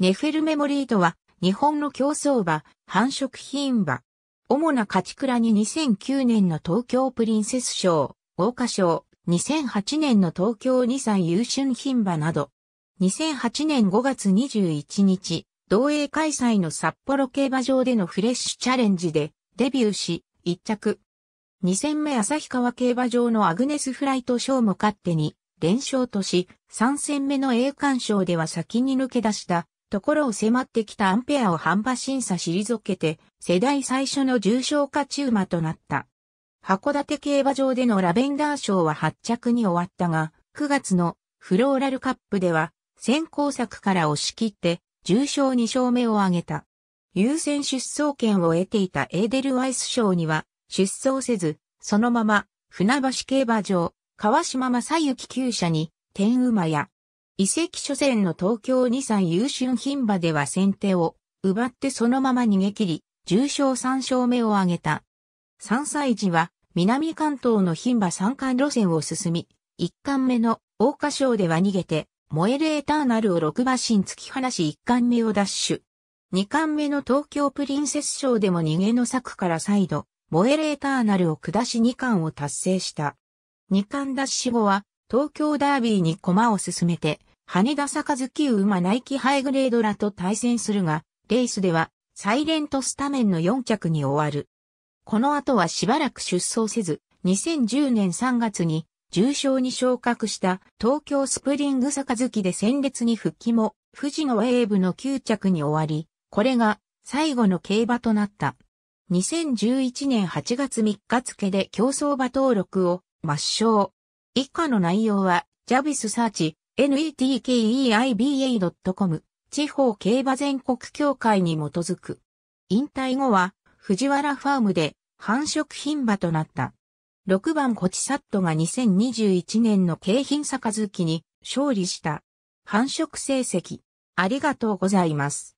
ネフェルメモリーとは、日本の競争馬、繁殖品馬。主な勝ち倉に2009年の東京プリンセス賞、大華賞、2008年の東京2歳優春品馬など、2008年5月21日、同英開催の札幌競馬場でのフレッシュチャレンジでデビューし、一着。2戦目旭川競馬場のアグネスフライト賞も勝手に連勝とし、3戦目の栄冠賞では先に抜け出したところを迫ってきたアンペアを半馬審査退けて、世代最初の重賞勝ち馬となった。函館競馬場でのラベンダー賞は8着に終わったが、9月のフローラルカップでは、先行作から押し切って、重賞2勝目を挙げた。優先出走権を得ていたエーデルワイス賞には、出走せず、そのまま、船橋競馬場、川島正幸厩舎に、天馬や、遺跡初戦の東京2歳優春品馬では先手を奪ってそのまま逃げ切り、重賞3勝目を挙げた。3歳児は南関東の品馬3冠路線を進み、1冠目の大花賞では逃げて、モエルエターナルを6馬身突き放し1冠目を奪取。2冠目の東京プリンセス賞でも逃げの策から再度、モエルエターナルを下し2冠を達成した。2冠奪取後は、東京ダービーに駒を進めて、羽田坂月馬ナイキハイグレードらと対戦するが、レースではサイレントスタメンの4着に終わる。この後はしばらく出走せず、2010年3月に重賞に昇格した東京スプリング坂月で戦列に復帰も富士のウェーブの9着に終わり、これが最後の競馬となった。2011年8月3日付で競争馬登録を抹消。以下の内容は、ジャビスサーチ、netkeiba.com 地方競馬全国協会に基づく。引退後は藤原ファームで繁殖牝馬となった。6番コチサットが2021年の品坂月に勝利した。繁殖成績。ありがとうございます。